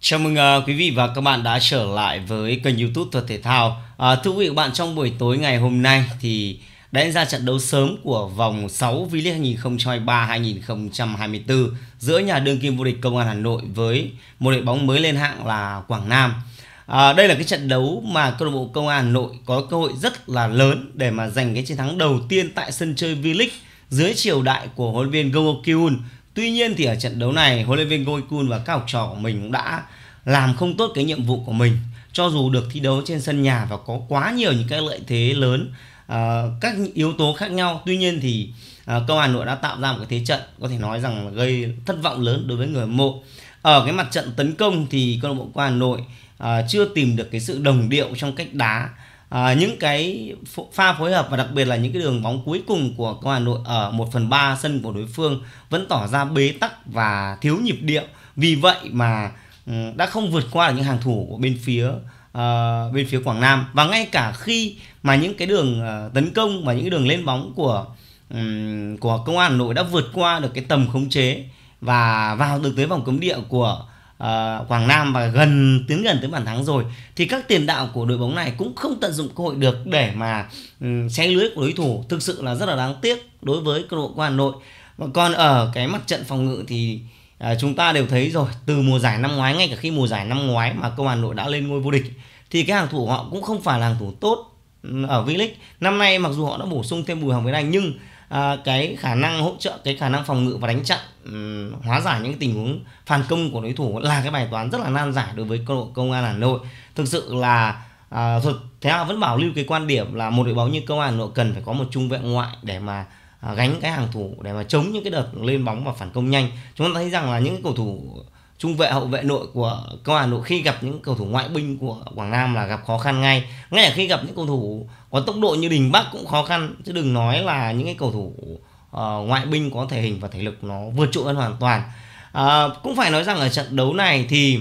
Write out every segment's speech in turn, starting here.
Chào mừng uh, quý vị và các bạn đã trở lại với kênh youtube Thuật Thể Thao à, Thưa quý vị và các bạn, trong buổi tối ngày hôm nay thì đã diễn ra trận đấu sớm của vòng 6 V-League 2023-2024 giữa nhà đương kim vô địch Công an Hà Nội với một đội bóng mới lên hạng là Quảng Nam à, Đây là cái trận đấu mà câu lạc bộ Công an Hà Nội có cơ hội rất là lớn để mà giành cái chiến thắng đầu tiên tại sân chơi V-League dưới triều đại của huấn luyện viên Go Kyun Tuy nhiên thì ở trận đấu này huấn luyện viên Goikun và các học trò của mình cũng đã làm không tốt cái nhiệm vụ của mình cho dù được thi đấu trên sân nhà và có quá nhiều những cái lợi thế lớn uh, các yếu tố khác nhau tuy nhiên thì uh, à, câu Hà Nội đã tạo ra một cái thế trận có thể nói rằng là gây thất vọng lớn đối với người hâm mộ ở cái mặt trận tấn công thì câu lạc bộ của Hà Nội uh, chưa tìm được cái sự đồng điệu trong cách đá à, những cái pha phối hợp và đặc biệt là những cái đường bóng cuối cùng của công an Nội ở 1 phần 3 sân của đối phương vẫn tỏ ra bế tắc và thiếu nhịp điệu vì vậy mà ừ, đã không vượt qua được những hàng thủ của bên phía uh, bên phía Quảng Nam và ngay cả khi mà những cái đường uh, tấn công và những cái đường lên bóng của um, của công an Hà Nội đã vượt qua được cái tầm khống chế và vào được tới vòng cấm địa của Ờ, Quảng Nam và gần tiến gần tới bàn thắng rồi thì các tiền đạo của đội bóng này cũng không tận dụng cơ hội được để mà um, xé lưới của đối thủ thực sự là rất là đáng tiếc đối với câu lạc bộ Hà Nội còn ở cái mặt trận phòng ngự thì À, chúng ta đều thấy rồi từ mùa giải năm ngoái ngay cả khi mùa giải năm ngoái mà câu Hà Nội đã lên ngôi vô địch thì cái hàng thủ họ cũng không phải là hàng thủ tốt ừ, ở V-League. Năm nay mặc dù họ đã bổ sung thêm Bùi Hồng Việt Anh nhưng à, cái khả năng hỗ trợ cái khả năng phòng ngự và đánh chặn um, hóa giải những tình huống phản công của đối thủ là cái bài toán rất là nan giải đối với câu lạc công an Hà Nội thực sự là à, thuật thế nào vẫn bảo lưu cái quan điểm là một đội bóng như công an Hà Nội cần phải có một trung vệ ngoại để mà à, gánh cái hàng thủ để mà chống những cái đợt lên bóng và phản công nhanh chúng ta thấy rằng là những cầu thủ trung vệ hậu vệ nội của công an hà nội khi gặp những cầu thủ ngoại binh của quảng nam là gặp khó khăn ngay ngay cả khi gặp những cầu thủ có tốc độ như đình bắc cũng khó khăn chứ đừng nói là những cái cầu thủ uh, ngoại binh có thể hình và thể lực nó vượt trội hơn hoàn toàn uh, cũng phải nói rằng ở trận đấu này thì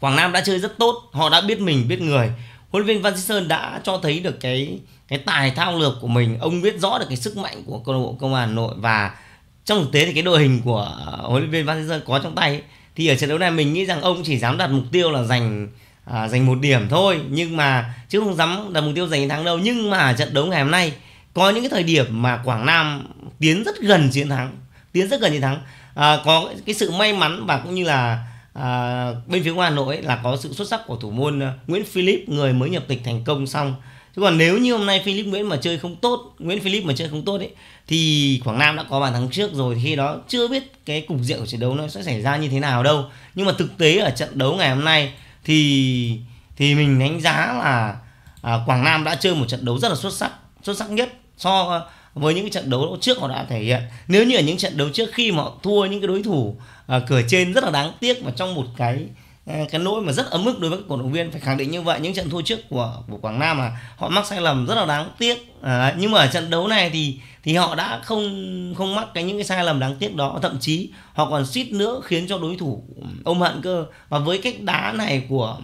quảng nam đã chơi rất tốt họ đã biết mình biết người huấn luyện viên văn sơn đã cho thấy được cái cái tài thao lược của mình ông biết rõ được cái sức mạnh của câu lạc bộ công an hà nội và trong thực tế thì cái đội hình của huấn luyện viên văn sơn có trong tay ấy, thì ở trận đấu này mình nghĩ rằng ông chỉ dám đặt mục tiêu là giành à, giành một điểm thôi nhưng mà chứ không dám đặt mục tiêu giành thắng đâu nhưng mà trận đấu ngày hôm nay có những cái thời điểm mà Quảng Nam tiến rất gần chiến thắng tiến rất gần chiến thắng à, có cái sự may mắn và cũng như là à, bên phía ngoài Hà Nội ấy, là có sự xuất sắc của thủ môn à, Nguyễn Philip người mới nhập tịch thành công xong chứ còn nếu như hôm nay Philip Nguyễn mà chơi không tốt Nguyễn Philip mà chơi không tốt ấy thì Quảng Nam đã có bàn thắng trước rồi khi đó chưa biết cái cục diện của trận đấu nó sẽ xảy ra như thế nào đâu nhưng mà thực tế ở trận đấu ngày hôm nay thì thì mình đánh giá là à, Quảng Nam đã chơi một trận đấu rất là xuất sắc xuất sắc nhất so với những trận đấu trước họ đã thể hiện nếu như ở những trận đấu trước khi mà họ thua những cái đối thủ à, cửa trên rất là đáng tiếc và trong một cái Ờ, cái lỗi mà rất ấm ức đối với các cổ động viên phải khẳng định như vậy những trận thua trước của của Quảng Nam mà họ mắc sai lầm rất là đáng tiếc à, nhưng mà ở trận đấu này thì thì họ đã không không mắc cái những cái sai lầm đáng tiếc đó thậm chí họ còn suýt nữa khiến cho đối thủ ôm hận cơ và với cách đá này của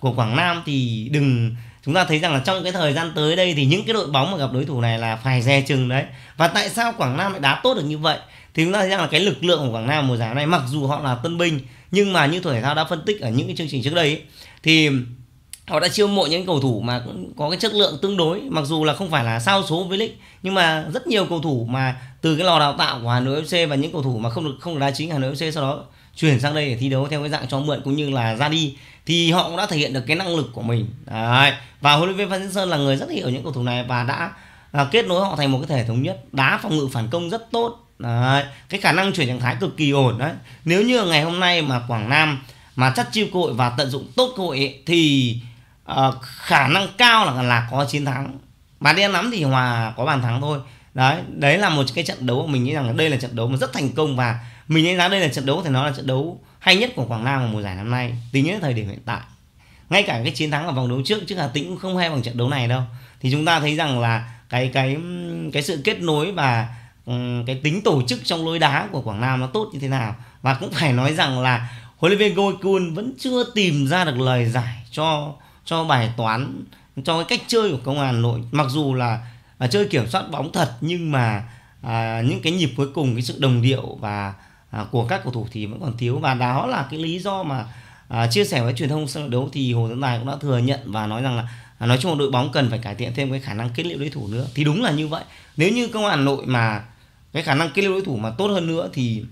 của Quảng Nam thì đừng chúng ta thấy rằng là trong cái thời gian tới đây thì những cái đội bóng mà gặp đối thủ này là phải dè chừng đấy và tại sao Quảng Nam lại đá tốt được như vậy thì chúng ta thấy rằng là cái lực lượng của Quảng Nam mùa giải này mặc dù họ là tân binh nhưng mà như thể thao đã phân tích ở những cái chương trình trước đây ấy, thì họ đã chiêu mộ những cầu thủ mà cũng có cái chất lượng tương đối mặc dù là không phải là sao số với lịch nhưng mà rất nhiều cầu thủ mà từ cái lò đào tạo của Hà Nội FC và những cầu thủ mà không được không được đá chính Hà Nội FC sau đó chuyển sang đây để thi đấu theo cái dạng cho mượn cũng như là ra đi thì họ cũng đã thể hiện được cái năng lực của mình Đấy. và huấn luyện viên Phan Sơn là người rất hiểu những cầu thủ này và đã à, kết nối họ thành một cái thể thống nhất đá phòng ngự phản công rất tốt Đấy, cái khả năng chuyển trạng thái cực kỳ ổn đấy. Nếu như ngày hôm nay mà Quảng Nam mà chắc chiêu cơ và tận dụng tốt cơ hội ấy, thì uh, khả năng cao là là có chiến thắng. Bàn đen lắm thì hòa có bàn thắng thôi. Đấy, đấy là một cái trận đấu mình nghĩ rằng đây là trận đấu mà rất thành công và mình đánh giá đây là trận đấu thì nó là trận đấu hay nhất của Quảng Nam vào mùa giải năm nay tính đến thời điểm hiện tại. Ngay cả cái chiến thắng ở vòng đấu trước chứ Hà Tĩnh cũng không hay bằng trận đấu này đâu. Thì chúng ta thấy rằng là cái cái cái sự kết nối và Ừ, cái tính tổ chức trong lối đá của Quảng Nam nó tốt như thế nào và cũng phải nói rằng là huấn luyện viên Goikun vẫn chưa tìm ra được lời giải cho cho bài toán cho cái cách chơi của công an Hà Nội mặc dù là, là chơi kiểm soát bóng thật nhưng mà à, những cái nhịp cuối cùng cái sự đồng điệu và à, của các cầu thủ thì vẫn còn thiếu và đó là cái lý do mà à, chia sẻ với truyền thông sau đấu thì Hồ Tấn Tài cũng đã thừa nhận và nói rằng là à, nói chung là đội bóng cần phải cải thiện thêm cái khả năng kết liễu đối thủ nữa thì đúng là như vậy nếu như công an Hà Nội mà cái khả năng kết liễu đối thủ mà tốt hơn nữa thì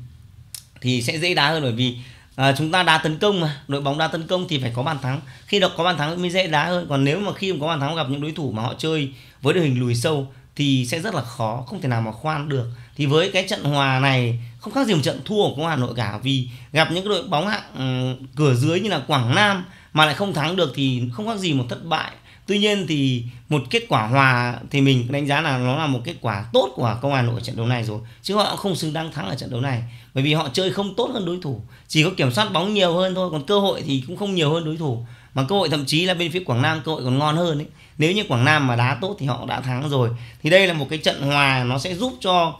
thì sẽ dễ đá hơn bởi vì à, chúng ta đá tấn công mà đội bóng đá tấn công thì phải có bàn thắng khi đọc có bàn thắng mới dễ đá hơn còn nếu mà khi mà có bàn thắng gặp những đối thủ mà họ chơi với đội hình lùi sâu thì sẽ rất là khó không thể nào mà khoan được thì với cái trận hòa này không khác gì một trận thua của công Hà Nội cả vì gặp những cái đội bóng hạng ừ, cửa dưới như là Quảng Nam mà lại không thắng được thì không khác gì một thất bại Tuy nhiên thì một kết quả hòa thì mình đánh giá là nó là một kết quả tốt của công an Nội trận đấu này rồi. Chứ họ không xứng đáng thắng ở trận đấu này. Bởi vì họ chơi không tốt hơn đối thủ. Chỉ có kiểm soát bóng nhiều hơn thôi. Còn cơ hội thì cũng không nhiều hơn đối thủ. Mà cơ hội thậm chí là bên phía Quảng Nam cơ hội còn ngon hơn. Ấy. Nếu như Quảng Nam mà đá tốt thì họ đã thắng rồi. Thì đây là một cái trận hòa nó sẽ giúp cho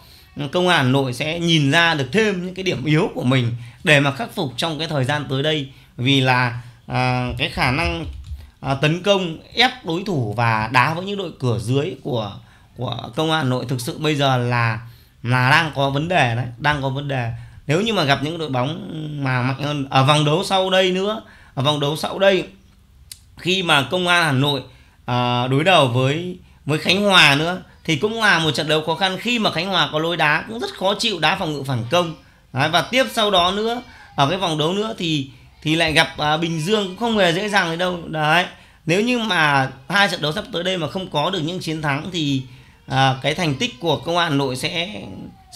công an Hà Nội sẽ nhìn ra được thêm những cái điểm yếu của mình để mà khắc phục trong cái thời gian tới đây vì là à, cái khả năng À, tấn công ép đối thủ và đá với những đội cửa dưới của của công an hà nội thực sự bây giờ là là đang có vấn đề đấy đang có vấn đề nếu như mà gặp những đội bóng mà mạnh hơn ở vòng đấu sau đây nữa ở vòng đấu sau đây khi mà công an hà nội à, đối đầu với với khánh hòa nữa thì cũng là một trận đấu khó khăn khi mà khánh hòa có lối đá cũng rất khó chịu đá phòng ngự phản công đấy, và tiếp sau đó nữa ở cái vòng đấu nữa thì thì lại gặp à, Bình Dương cũng không hề dễ dàng gì đâu đấy nếu như mà hai trận đấu sắp tới đây mà không có được những chiến thắng thì à, cái thành tích của công an Hà Nội sẽ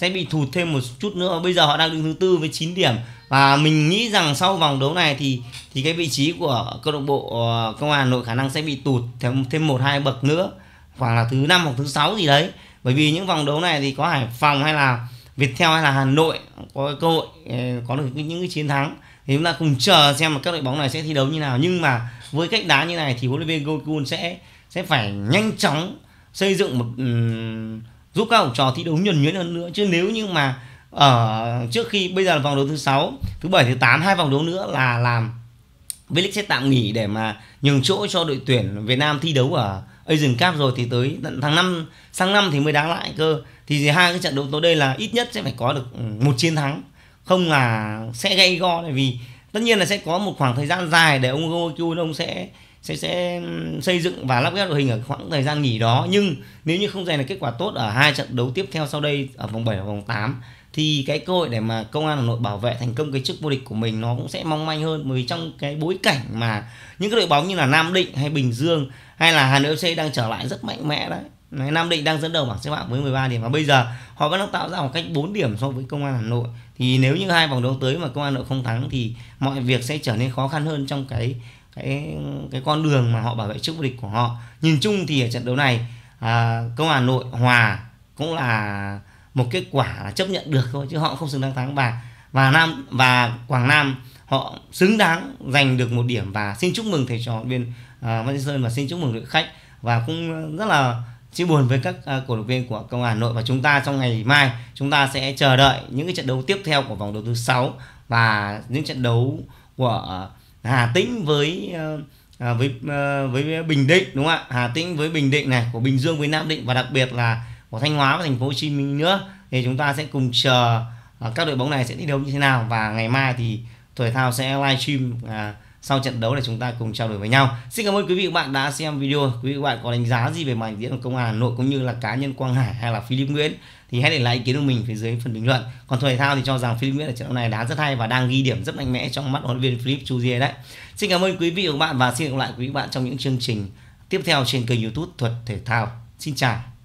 sẽ bị thụt thêm một chút nữa bây giờ họ đang đứng thứ tư với 9 điểm và mình nghĩ rằng sau vòng đấu này thì thì cái vị trí của câu lạc bộ à, công an Hà Nội khả năng sẽ bị tụt thêm thêm một hai bậc nữa khoảng là thứ năm hoặc thứ sáu gì đấy bởi vì những vòng đấu này thì có Hải Phòng hay là Viettel hay là Hà Nội có cơ hội ờ, có được những cái chiến thắng thì chúng ta cùng chờ xem là các đội bóng này sẽ thi đấu như nào nhưng mà với cách đá như này thì huấn luyện viên Gold sẽ sẽ phải nhanh chóng xây dựng một um, giúp các học trò thi đấu nhuần nhuyễn hơn nữa chứ nếu như mà ở ờ, trước khi bây giờ là vòng đấu thứ sáu thứ bảy thứ tám hai vòng đấu nữa là làm V-League sẽ tạm nghỉ để mà nhường chỗ cho đội tuyển Việt Nam thi đấu ở Asian Cup rồi thì tới tận tháng 5 sang năm thì mới đá lại cơ thì hai cái trận đấu tới đây là ít nhất sẽ phải có được một chiến thắng không là sẽ gây go này vì tất nhiên là sẽ có một khoảng thời gian dài để ông Goku ông sẽ sẽ sẽ xây dựng và lắp ghép đội hình ở khoảng thời gian nghỉ đó nhưng nếu như không giành được kết quả tốt ở hai trận đấu tiếp theo sau đây ở vòng 7 và vòng 8 thì cái cơ hội để mà công an Hà Nội bảo vệ thành công cái chức vô địch của mình nó cũng sẽ mong manh hơn bởi vì trong cái bối cảnh mà những cái đội bóng như là Nam Định hay Bình Dương hay là Hà Nội FC đang trở lại rất mạnh mẽ đấy Nam Định đang dẫn đầu bảng xếp hạng với 13 điểm và bây giờ họ vẫn đang tạo ra một cách 4 điểm so với công an Hà Nội thì nếu như hai vòng đấu tới mà công an Nội không thắng thì mọi việc sẽ trở nên khó khăn hơn trong cái cái cái con đường mà họ bảo vệ chức vô địch của họ nhìn chung thì ở trận đấu này à, công an nội hòa cũng là một kết quả là chấp nhận được thôi chứ họ không xứng đáng thắng và và nam và quảng nam họ xứng đáng giành được một điểm và xin chúc mừng thầy trò viên à, văn sơn và xin chúc mừng đội khách và cũng rất là chia buồn với các à, cổ động viên của công an Hà Nội và chúng ta trong ngày mai chúng ta sẽ chờ đợi những cái trận đấu tiếp theo của vòng đấu thứ sáu và những trận đấu của à, Hà Tĩnh với à, với với Bình Định đúng không ạ? Hà Tĩnh với Bình Định này, của Bình Dương với Nam Định và đặc biệt là của Thanh Hóa và thành phố Hồ Chí Minh nữa thì chúng ta sẽ cùng chờ các đội bóng này sẽ thi đấu như thế nào và ngày mai thì thể thao sẽ livestream sau trận đấu để chúng ta cùng trao đổi với nhau xin cảm ơn quý vị và bạn đã xem video quý vị và bạn có đánh giá gì về màn diễn của công an hà nội cũng như là cá nhân quang hải hay là philip nguyễn thì hãy để lại ý kiến của mình phía dưới phần bình luận còn thôi thể thao thì cho rằng philip nguyễn ở trận đấu này đá rất hay và đang ghi điểm rất mạnh mẽ trong mắt huấn luyện viên philip chuzier đấy xin cảm ơn quý vị và bạn và xin gặp lại quý vị bạn trong những chương trình tiếp theo trên kênh youtube thuật thể thao xin chào